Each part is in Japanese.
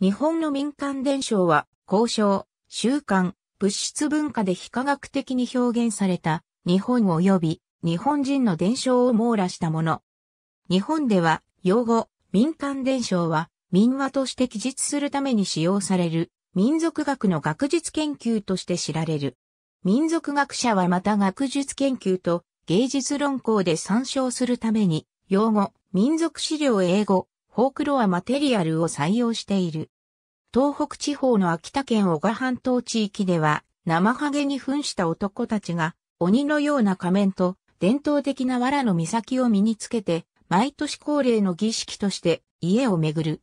日本の民間伝承は、交渉、習慣、物質文化で非科学的に表現された、日本及び日本人の伝承を網羅したもの。日本では、用語、民間伝承は、民話として記述するために使用される、民族学の学術研究として知られる。民族学者はまた学術研究と芸術論考で参照するために、用語、民族資料英語、フォークロアマテリアルを採用している。東北地方の秋田県小賀半島地域では、生ハゲに扮した男たちが、鬼のような仮面と、伝統的な藁の岬を身につけて、毎年恒例の儀式として、家を巡る。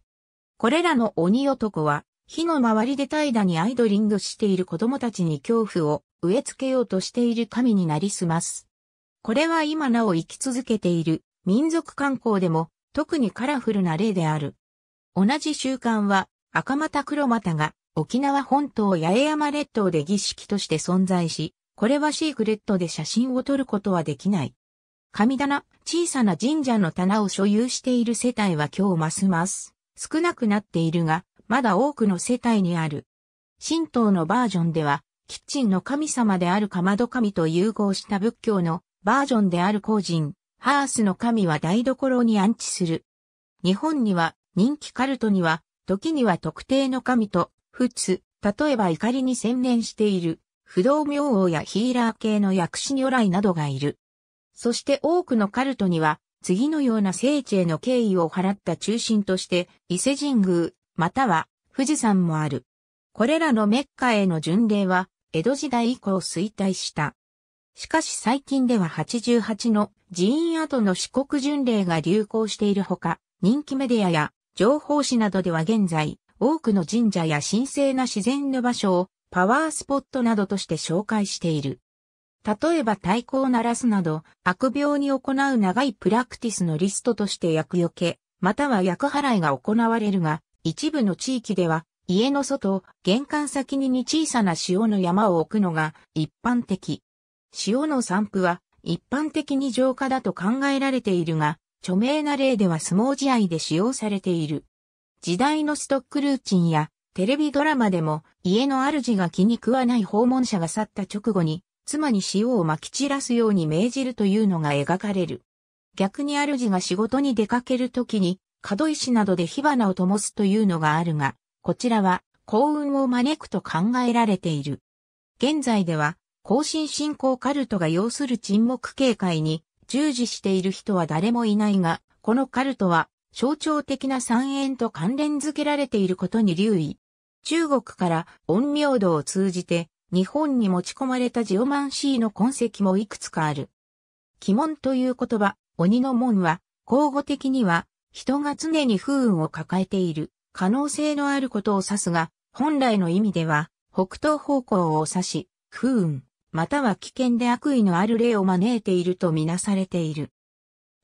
これらの鬼男は、火の周りで怠惰にアイドリングしている子供たちに恐怖を植え付けようとしている神になりすます。これは今なお生き続けている民族観光でも特にカラフルな例である。同じ習慣は、赤股黒股が沖縄本島八重山列島で儀式として存在し、これはシークレットで写真を撮ることはできない。神棚、小さな神社の棚を所有している世帯は今日ますます少なくなっているが、まだ多くの世帯にある。神道のバージョンでは、キッチンの神様であるかまど神と融合した仏教のバージョンである個人、ハースの神は台所に安置する。日本には人気カルトには、時には特定の神と、普通、例えば怒りに専念している、不動明王やヒーラー系の薬師如来などがいる。そして多くのカルトには、次のような聖地への敬意を払った中心として、伊勢神宮、または富士山もある。これらのメッカへの巡礼は、江戸時代以降衰退した。しかし最近では88の寺院跡の四国巡礼が流行しているほか、人気メディアや情報誌などでは現在、多くの神社や神聖な自然の場所をパワースポットなどとして紹介している。例えば太鼓を鳴らすなど、悪病に行う長いプラクティスのリストとして薬除け、または薬払いが行われるが、一部の地域では、家の外、玄関先にに小さな塩の山を置くのが一般的。塩の散布は一般的に浄化だと考えられているが、著名な例では相撲試合で使用されている。時代のストックルーチンやテレビドラマでも家の主が気に食わない訪問者が去った直後に妻に塩を撒き散らすように命じるというのが描かれる。逆に主が仕事に出かける時に角石などで火花を灯すというのがあるが、こちらは幸運を招くと考えられている。現在では新進信仰カルトが要する沈黙警戒に従事している人は誰もいないが、このカルトは象徴的な三円と関連づけられていることに留意。中国から陰陽道を通じて日本に持ち込まれたジオマンシーの痕跡もいくつかある。鬼門という言葉、鬼の門は、交互的には、人が常に不運を抱えている、可能性のあることを指すが、本来の意味では、北東方向を指し、不運。または危険で悪意のある例を招いているとみなされている。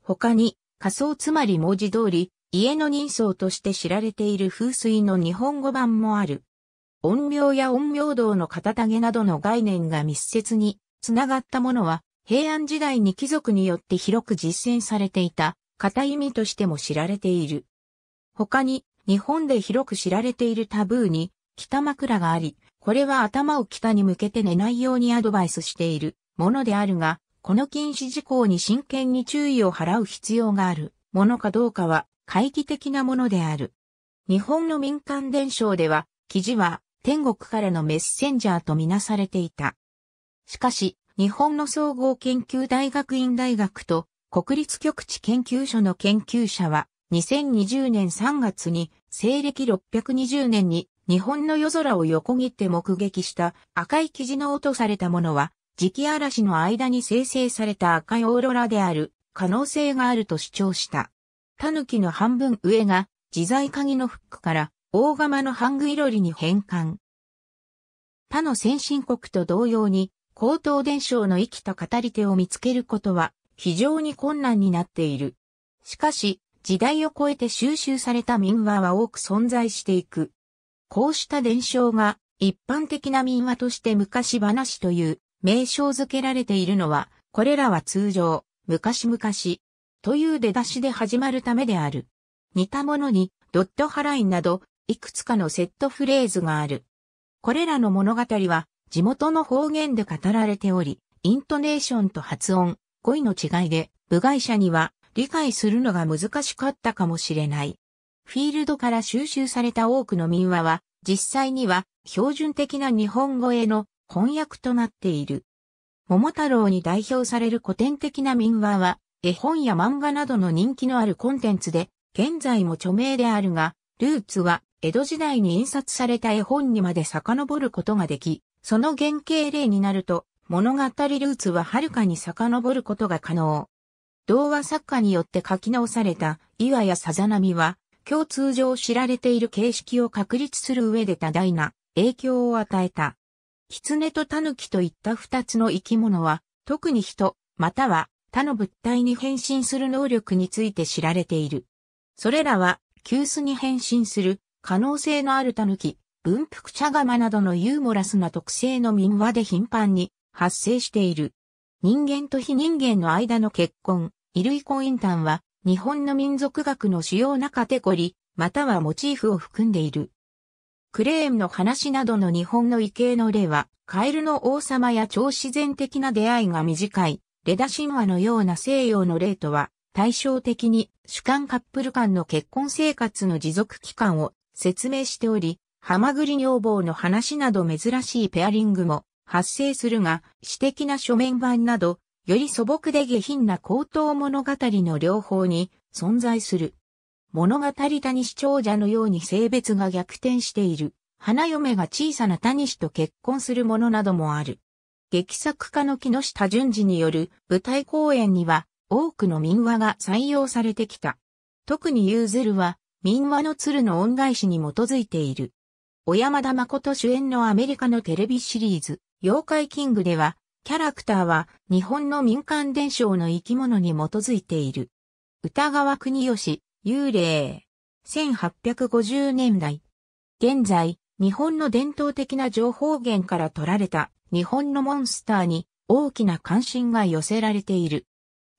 他に、仮想つまり文字通り、家の人相として知られている風水の日本語版もある。音量や音苗道の片げなどの概念が密接につながったものは、平安時代に貴族によって広く実践されていた、片意味としても知られている。他に、日本で広く知られているタブーに、北枕があり、これは頭を北に向けて寝ないようにアドバイスしているものであるが、この禁止事項に真剣に注意を払う必要があるものかどうかは、会議的なものである。日本の民間伝承では、記事は天国からのメッセンジャーとみなされていた。しかし、日本の総合研究大学院大学と国立局地研究所の研究者は、2020年3月に西暦620年に日本の夜空を横切って目撃した赤い生地の音されたものは、磁気嵐の間に生成された赤いオーロラである可能性があると主張した。タヌキの半分上が自在鍵のフックから大釜のハングイロリに変換。他の先進国と同様に高等伝承の生きた語り手を見つけることは非常に困難になっている。しかし、時代を超えて収集された民話は多く存在していく。こうした伝承が一般的な民話として昔話という名称づけられているのは、これらは通常、昔々、という出だしで始まるためである。似たものに、ドットハラインなど、いくつかのセットフレーズがある。これらの物語は、地元の方言で語られており、イントネーションと発音、語彙の違いで、部外者には理解するのが難しかったかもしれない。フィールドから収集された多くの民話は、実際には標準的な日本語への翻訳となっている。桃太郎に代表される古典的な民話は、絵本や漫画などの人気のあるコンテンツで、現在も著名であるが、ルーツは江戸時代に印刷された絵本にまで遡ることができ、その原型例になると、物語ルーツははるかに遡ることが可能。童話作家によって書き直された、岩やさざ波は、共通上知られている形式を確立する上で多大な影響を与えた。狐と狸といった二つの生き物は、特に人、または他の物体に変身する能力について知られている。それらは、急須に変身する可能性のある狸、文福茶釜などのユーモラスな特性の民話で頻繁に発生している。人間と非人間の間の結婚、衣類婚姻端は、日本の民族学の主要なカテゴリ、またはモチーフを含んでいる。クレーンの話などの日本の異形の例は、カエルの王様や超自然的な出会いが短い、レダ神話のような西洋の例とは、対照的に主観カップル間の結婚生活の持続期間を説明しており、ハマグリ女房の話など珍しいペアリングも発生するが、私的な書面版などより素朴で下品な高等物語の両方に存在する。物語谷市長者のように性別が逆転している。花嫁が小さな谷氏と結婚するものなどもある。劇作家の木下淳二による舞台公演には多くの民話が採用されてきた。特にユーゼルは民話の鶴の恩返しに基づいている。小山田誠主演のアメリカのテレビシリーズ、妖怪キングでは、キャラクターは日本の民間伝承の生き物に基づいている。歌川国吉、幽霊。1850年代。現在、日本の伝統的な情報源から取られた日本のモンスターに大きな関心が寄せられている。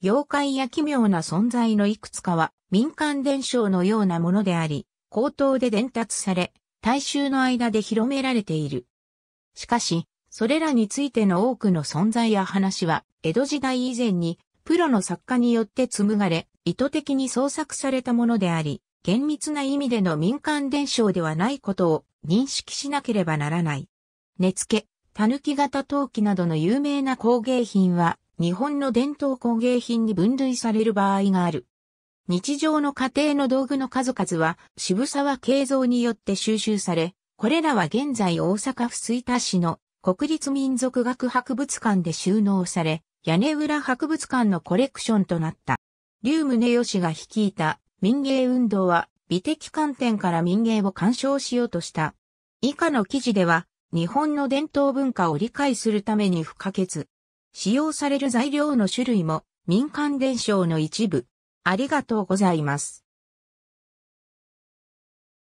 妖怪や奇妙な存在のいくつかは民間伝承のようなものであり、口頭で伝達され、大衆の間で広められている。しかし、それらについての多くの存在や話は、江戸時代以前に、プロの作家によって紡がれ、意図的に創作されたものであり、厳密な意味での民間伝承ではないことを認識しなければならない。根付、狸型陶器などの有名な工芸品は、日本の伝統工芸品に分類される場合がある。日常の家庭の道具の数々は渋沢慶三によって収集され、これらは現在大阪府吹田市の国立民族学博物館で収納され、屋根裏博物館のコレクションとなった。ネ宗義が率いた民芸運動は美的観点から民芸を鑑賞しようとした。以下の記事では日本の伝統文化を理解するために不可欠。使用される材料の種類も民間伝承の一部。ありがとうございます。